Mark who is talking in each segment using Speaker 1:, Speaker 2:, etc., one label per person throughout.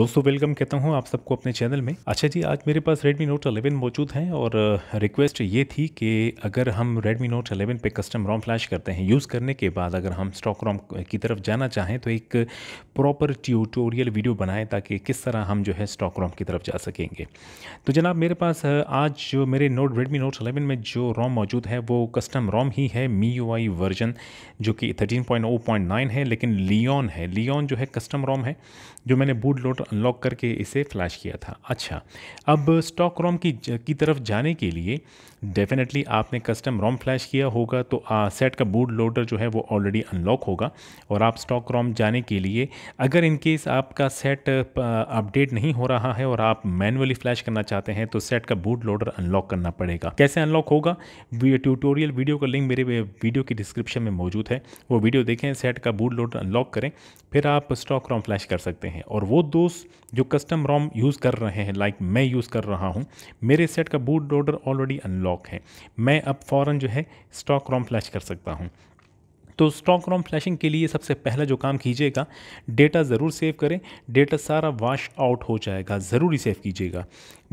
Speaker 1: दोस्तों वेलकम कहता हूँ आप सबको अपने चैनल में अच्छा जी आज मेरे पास Redmi Note 11 मौजूद हैं और रिक्वेस्ट ये थी कि अगर हम Redmi Note 11 पे कस्टम रोम फ्लैश करते हैं यूज़ करने के बाद अगर हम स्टॉक रोम की तरफ जाना चाहें तो एक प्रॉपर ट्यूटोरियल वीडियो बनाएं ताकि किस तरह हम जो है स्टॉक रोम की तरफ जा सकेंगे तो जनाब मेरे पास आज जो मेरे नोट Redmi Note 11 में जो रोम मौजूद है वो कस्टम रोम ही है मी वर्जन जो कि नाइन oh है लेकिन लियोन है लियोन जो है कस्टम रोम है जो मैंने बूट लोड अनलॉक करके इसे फ्लैश किया था अच्छा अब स्टॉक रोम की की तरफ जाने के लिए डेफिनेटली आपने कस्टम रोम फ्लैश किया होगा तो आ, सेट का बूट लोडर जो है वो ऑलरेडी अनलॉक होगा और आप स्टॉक रोम जाने के लिए अगर इन केस आपका सेट अपडेट नहीं हो रहा है और आप मैनुअली फ्लैश करना चाहते हैं तो सेट का बूट लोडर अनलॉक करना पड़ेगा कैसे अनलॉक होगा ट्यूटोरियल वीडियो का लिंक मेरे वीडियो की डिस्क्रिप्शन में मौजूद है वो वीडियो देखें सेट का बूट लोडर अनलॉक करें फिर आप स्टॉक रोम फ्लैश कर सकते हैं और वो दोस्त जो कस्टम रॉम यूज़ कर रहे हैं लाइक मैं यूज़ कर रहा हूँ मेरे सेट का बूट लोडर ऑलरेडी अनलॉक है मैं अब फ़ौरन जो है स्टॉक रॉम फ्लैश कर सकता हूँ तो स्टॉक रॉम फ्लैशिंग के लिए सबसे पहला जो काम कीजिएगा डेटा ज़रूर सेव करें डेटा सारा वाश आउट हो जाएगा ज़रूरी सेव कीजिएगा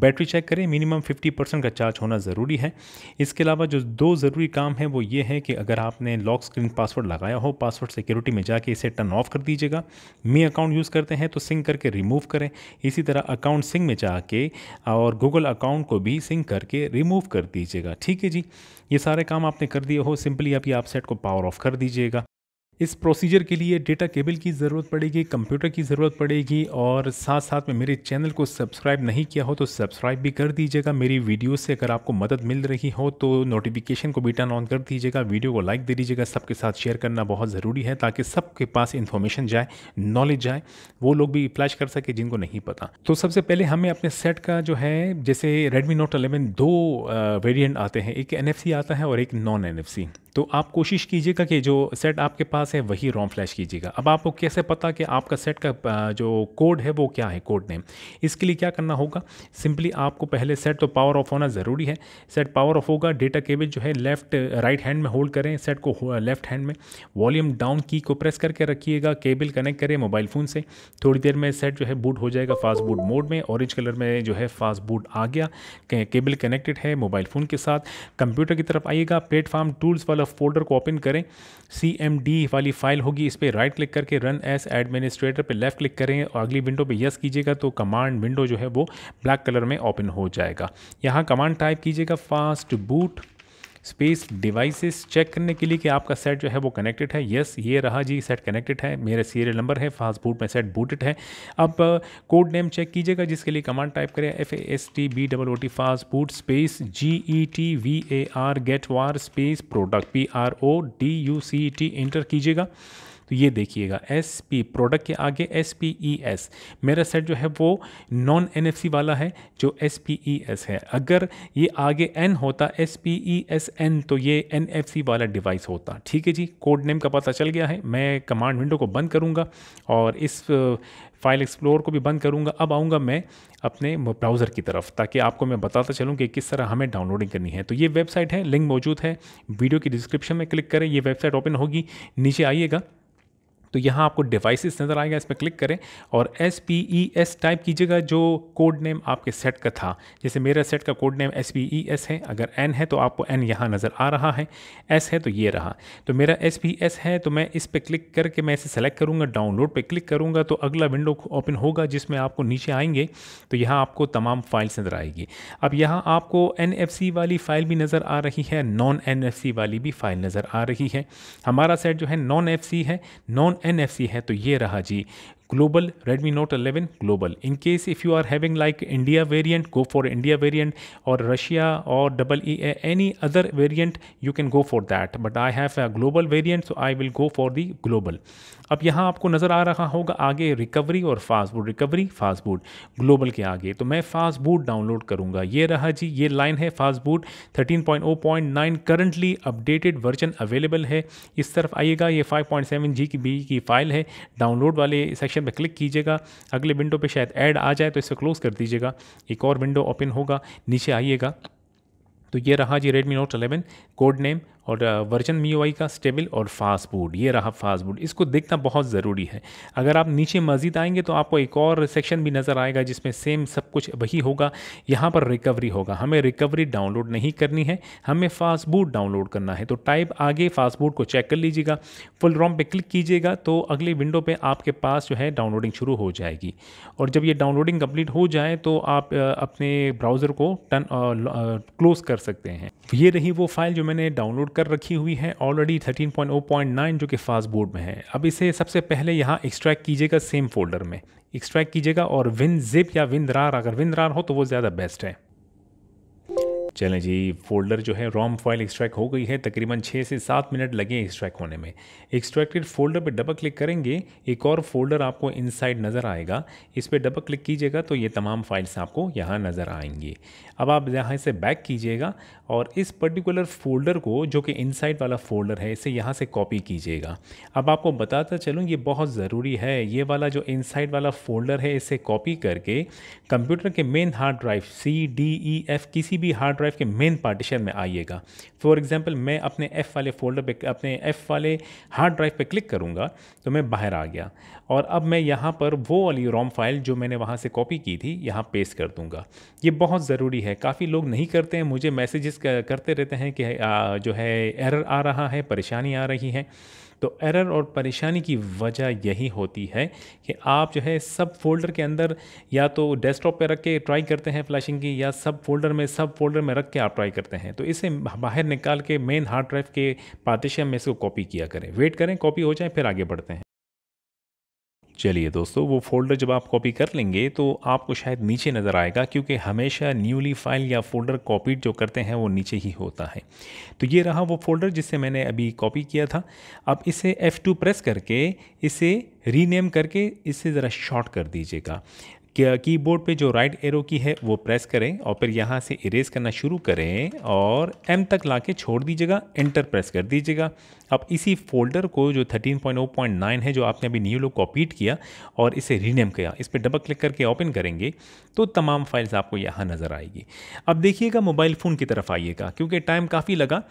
Speaker 1: बैटरी चेक करें मिनिमम 50 परसेंट का चार्ज होना ज़रूरी है इसके अलावा जो दो ज़रूरी काम है वो ये है कि अगर आपने लॉक स्क्रीन पासवर्ड लगाया हो पासवर्ड सिक्योरिटी में जाके इसे टर्न ऑफ कर दीजिएगा मी अकाउंट यूज़ करते हैं तो सिंक करके रिमूव करें इसी तरह अकाउंट सिंक में जाके और गूगल अकाउंट को भी सिंक करके रिमूव कर दीजिएगा ठीक है जी ये सारे काम आपने कर दिए हो सिंपली आप सेट आपसेट को पावर ऑफ कर दीजिएगा इस प्रोसीजर के लिए डेटा केबल की ज़रूरत पड़ेगी कंप्यूटर की ज़रूरत पड़ेगी और साथ साथ में मेरे चैनल को सब्सक्राइब नहीं किया हो तो सब्सक्राइब भी कर दीजिएगा मेरी वीडियो से अगर आपको मदद मिल रही हो तो नोटिफिकेशन को भी टर्न ऑन कर दीजिएगा वीडियो को लाइक दे दीजिएगा सबके साथ शेयर करना बहुत ज़रूरी है ताकि सबके पास इन्फॉर्मेशन जाए नॉलेज जाए वो लोग भी फ्लैश कर सके जिनको नहीं पता तो सबसे पहले हमें अपने सेट का जो है जैसे रेडमी नोट अलेवन दो वेरियंट आते हैं एक एन आता है और एक नॉन एन तो आप कोशिश कीजिएगा कि जो सेट आपके पास है वही रोम फ्लैश कीजिएगा अब आपको कैसे पता कि आपका सेट का जो कोड है वो क्या है कोड नेम इसके लिए क्या करना होगा सिंपली आपको पहले सेट तो पावर ऑफ होना ज़रूरी है सेट पावर ऑफ होगा डेटा केबल जो है लेफ्ट राइट हैंड में होल्ड करें सेट को लेफ्ट हैंड में वॉल्यूम डाउन की को प्रेस करके रखिएगा केबल कनेक्ट करें मोबाइल फ़ोन से थोड़ी देर में सेट जो है बूट हो जाएगा फास्ट बूट मोड में ऑरेंज कलर में जो है फास्ट बूट आ गया केबल कनेक्टेड है मोबाइल फ़ोन के साथ कंप्यूटर की तरफ आइएगा प्लेटफार्म टूल्स वाला वाला फोल्डर को ओपन करें सी एम डी वाली फाइल होगी इस पर राइट क्लिक करके रन एस एडमिनिस्ट्रेटर पर लेफ्ट क्लिक करें और अगली विंडो पर यस कीजिएगा तो कमांड विंडो जो है वो ब्लैक कलर में ओपन हो जाएगा यहाँ कमांड टाइप कीजिएगा fast boot space devices check करने के लिए कि आपका सेट जो है वो कनेक्टेड है येस ये रहा जी सेट कनेक्टेड है मेरा सीरियल नंबर है फास्ट बूट में सेट बूटेड है अब कोड नेम चेक कीजिएगा जिसके लिए कमांड टाइप करें F S T B double O T fast boot space G E T V A R get var space product P R O D U C T enter कीजिएगा तो ये देखिएगा S P product के आगे S P E S मेरा set जो है वो नॉन एन एफ सी वाला है जो एस पी ई एस है अगर ये आगे एन होता S P E S N तो ये एन एफ सी वाला डिवाइस होता ठीक है जी कोड नेम का पता चल गया है मैं कमांड विंडो को बंद करूँगा और इस फाइल एक्सप्लोर को भी बंद करूँगा अब आऊँगा मैं अपने ब्राउज़र की तरफ ताकि आपको मैं बताता चलूँ कि किस तरह हमें डाउनलोडिंग करनी है तो ये वेबसाइट है लिंक मौजूद है वीडियो की डिस्क्रिप्शन में क्लिक करें ये वेबसाइट ओपन होगी नीचे आइएगा तो यहाँ आपको डिवाइसेस नज़र आएगा इस पर क्लिक करें और S P E S type कीजिएगा जो कोड नेम आपके सेट का था जैसे मेरा सेट का code name S P E S है अगर एन है तो आपको एन यहाँ नज़र आ रहा है एस है तो ये रहा तो मेरा एस पी एस है तो मैं इस पर क्लिक करके मैं इसे सेलेक्ट करूँगा डाउनलोड पर क्लिक करूँगा तो अगला विंडो ओपन होगा जिसमें आपको नीचे आएंगे तो यहाँ आपको तमाम फाइल्स नज़र आएगी अब यहाँ आपको एन एफ सी वाली फ़ाइल भी नज़र आ रही है नॉन एन एफ सी वाली भी फाइल नज़र आ रही है हमारा सेट जो है नॉन एफ सी है नॉन एन है तो ये रहा जी global redmi note 11 global in case if you are having like india variant go for india variant or russia or double ea any other variant you can go for that but i have a global variant so i will go for the global अब यहाँ आपको नज़र आ रहा होगा आगे recovery और fast boot recovery fast boot global के आगे तो मैं फास्ट बूट डाउनलोड करूँगा ये रहा जी ये लाइन है fast boot 13.0.9 currently updated version available है इस तरफ आइएगा ये 5.7 जी की बी की फ़ाइल है डाउनलोड वाले सेक्शन सेक्शन पर क्लिक कीजिएगा अगले विंडो पर शायद ऐड आ जाए तो इसे क्लोज़ कर दीजिएगा एक और विंडो ओपन होगा नीचे आइएगा तो ये रहा जी Redmi Note 11 कोड नेम और वर्जन मी का स्टेबल और फास्ट बूट ये रहा फास्ट बूट इसको देखना बहुत ज़रूरी है अगर आप नीचे मज़ीद आएंगे तो आपको एक और सेक्शन भी नज़र आएगा जिसमें सेम सब कुछ वही होगा यहाँ पर रिकवरी होगा हमें रिकवरी डाउनलोड नहीं करनी है हमें फास्ट बूट डाउनलोड करना है तो टाइप आगे फास्ट बूट को चेक कर लीजिएगा फुल रॉम पर क्लिक कीजिएगा तो अगले विंडो पर आपके पास जो है डाउनलोडिंग शुरू हो जाएगी और जब ये डाउनलोडिंग कम्प्लीट हो जाए तो आप अपने ब्राउज़र को टन क्लोज़ कर सकते हैं ये रही वो फाइल जो मैंने डाउनलोड कर रखी हुई है ऑलरेडी 13.0.9 जो कि फास्ट बोर्ड में है अब इसे सबसे पहले यहाँ एक्सट्रैक्ट कीजिएगा सेम फोल्डर में एक्सट्रैक्ट कीजिएगा और विन जिप या विन रार अगर विन रार हो तो वो ज़्यादा बेस्ट है चलें जी फोल्डर जो है रॉम फाइल एक्सट्रैक्ट हो गई है तकरीबन छः से सात मिनट लगे एक्सट्रैक्ट होने में एक्सट्रैक्टेड फोल्डर पर डबल क्लिक करेंगे एक और फोल्डर आपको इनसाइड नज़र आएगा इस पर डबल क्लिक कीजिएगा तो ये तमाम फाइल्स आपको यहाँ नज़र आएंगी अब आप यहाँ से बैक कीजिएगा और इस पर्टिकुलर फोल्डर को जो कि इनसाइड वाला फोल्डर है इसे यहाँ से कॉपी कीजिएगा अब आपको बताता चलूँ ये बहुत ज़रूरी है ये वाला जो इनसाइड वाला फोल्डर है इसे कॉपी करके कंप्यूटर के main hard drive C D E F किसी भी हार्ड ड्राइव के मेन पार्टीशन में आइएगा फॉर एग्जांपल मैं अपने एफ़ वाले फोल्डर पे अपने एफ़ वाले हार्ड ड्राइव पे क्लिक करूँगा तो मैं बाहर आ गया और अब मैं यहाँ पर वो वाली रोम फाइल जो मैंने वहाँ से कॉपी की थी यहाँ पेस्ट कर दूँगा ये बहुत ज़रूरी है काफ़ी लोग नहीं करते हैं मुझे मैसेजेस करते रहते हैं कि जो है एरर आ रहा है परेशानी आ रही है तो एरर और परेशानी की वजह यही होती है कि आप जो है सब फोल्डर के अंदर या तो डेस्कटॉप पे रख के ट्राई करते हैं फ्लैशिंग की या सब फोल्डर में सब फोल्डर में रख के आप ट्राई करते हैं तो इसे बाहर निकाल के मेन हार्ड ड्राइव के पार्टीशन में इसको कॉपी किया करें वेट करें कॉपी हो जाए फिर आगे बढ़ते हैं चलिए दोस्तों वो फोल्डर जब आप कॉपी कर लेंगे तो आपको शायद नीचे नज़र आएगा क्योंकि हमेशा न्यूली फाइल या फोल्डर कॉपीड जो करते हैं वो नीचे ही होता है तो ये रहा वो फोल्डर जिससे मैंने अभी कॉपी किया था अब इसे F2 प्रेस करके इसे रीनेम करके इसे ज़रा शॉर्ट कर दीजिएगा कीबोर्ड पे जो राइट एरो की है वो प्रेस करें और फिर यहाँ से इरेज करना शुरू करें और एम तक ला के छोड़ दीजिएगा एंटर प्रेस कर दीजिएगा अब इसी फोल्डर को जो 13.0.9 है जो आपने अभी न्यू लोग कॉपीट किया और इसे रीनेम किया इस पर डबल क्लिक करके ओपन करेंगे तो तमाम फाइल्स आपको यहाँ नज़र आएगी अब देखिएगा मोबाइल फ़ोन की तरफ आइएगा क्योंकि टाइम काफ़ी लगा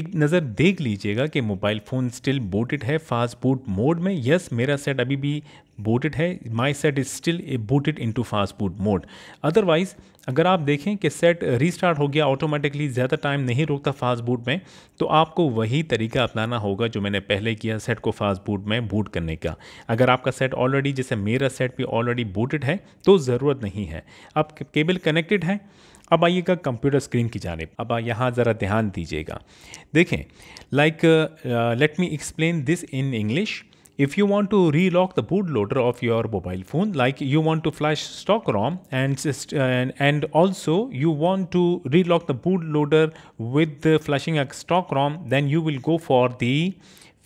Speaker 1: एक नज़र देख लीजिएगा कि मोबाइल फ़ोन स्टिल बोटेड है फास्ट बूट मोड में यस मेरा सेट अभी भी बोटेड है my set is still a booted into fast boot mode otherwise अगर आप देखें कि सेट रीस्टार्ट हो गया ऑटोमेटिकली ज़्यादा टाइम नहीं रोकता फास्ट बूट में तो आपको वही तरीका अपनाना होगा जो मैंने पहले किया सेट को फास्ट बूट में बूट करने का अगर आपका सेट ऑलरेडी जैसे मेरा सेट भी ऑलरेडी बूटेड है तो ज़रूरत नहीं है अब केबल कनेक्टेड है अब आइएगा कंप्यूटर स्क्रीन की जानब अब यहाँ ज़रा ध्यान दीजिएगा देखें like let me explain this in English If you want to relock the bootloader of your mobile phone, like you want to flash stock ROM and, and also you want to relock the bootloader with the flashing a stock ROM, then you will go for the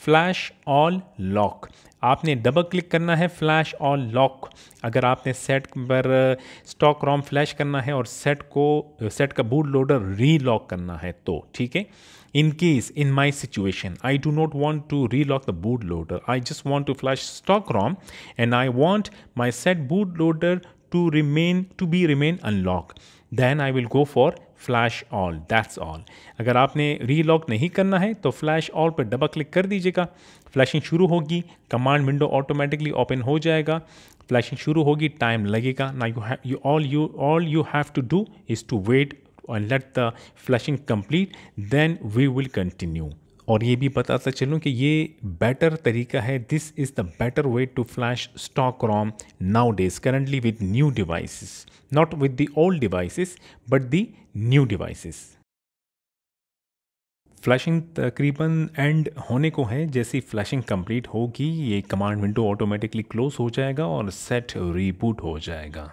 Speaker 1: flash all lock आपने double click करना है flash all lock अगर आपने set पर stock ROM flash करना है और set को सेट uh, का बूट लोडर री लॉक करना है तो ठीक है in case in my situation I do not want to relock the boot loader I just want to flash stock ROM and I want my set boot loader to remain to be remain unlock then I will go for flash all that's all अगर आपने relock नहीं करना है तो flash all पर double click कर दीजिएगा flashing शुरू होगी कमांड विंडो ऑटोमेटिकली ओपन हो जाएगा फ्लैशिंग शुरू होगी टाइम लगेगा ना you you all you all you have to do is to wait and let the flashing complete then we will continue और ये भी बताता चलूँ कि ये बेटर तरीका है this is the better way to flash stock ROM nowadays currently with new devices not with the old devices but the new devices flashing तकरीबन एंड होने को है जैसे फ्लैशिंग कंप्लीट होगी ये कमांड विंडो ऑटोमेटिकली क्लोज हो जाएगा और सेट रीबूट हो जाएगा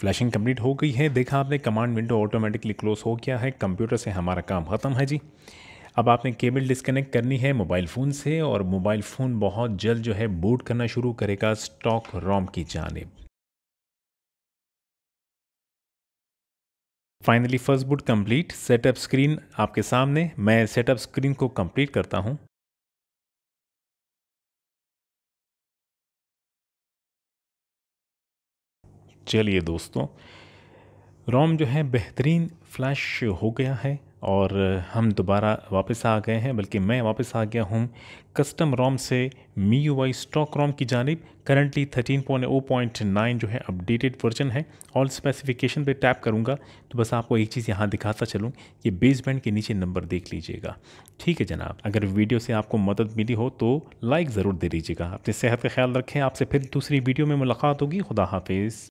Speaker 1: फ्लैशिंग कंप्लीट हो गई है देखा आपने कमांड विंडो ऑटोमेटिकली क्लोज हो गया है कंप्यूटर से हमारा काम ख़त्म है जी अब आपने केबल डिस्कनेक्ट करनी है मोबाइल फ़ोन से और मोबाइल फ़ोन बहुत जल्द जो है बूट करना शुरू करेगा स्टॉक रॉम की जानब finally first boot complete setup screen आपके सामने मैं सेटअप स्क्रीन को कंप्लीट करता हूँ चलिए दोस्तों रोम जो है बेहतरीन फ्लैश हो गया है और हम दोबारा वापस आ गए हैं बल्कि मैं वापस आ गया हूँ कस्टम रोम से MIUI stock ROM की जानब currently thirteen point O point nine जो है अपडेटेड वर्जन है ऑल स्पेसिफिकेशन पे टैप करूँगा तो बस आपको एक चीज़ यहाँ दिखाता चलूँ ये बेसमेंट के नीचे नंबर देख लीजिएगा ठीक है जनाब अगर वीडियो से आपको मदद मिली हो तो लाइक ज़रूर दे दीजिएगा अपने सेहत का ख्याल रखें आपसे फिर दूसरी वीडियो में मुलाकात होगी खुदा हाफिज़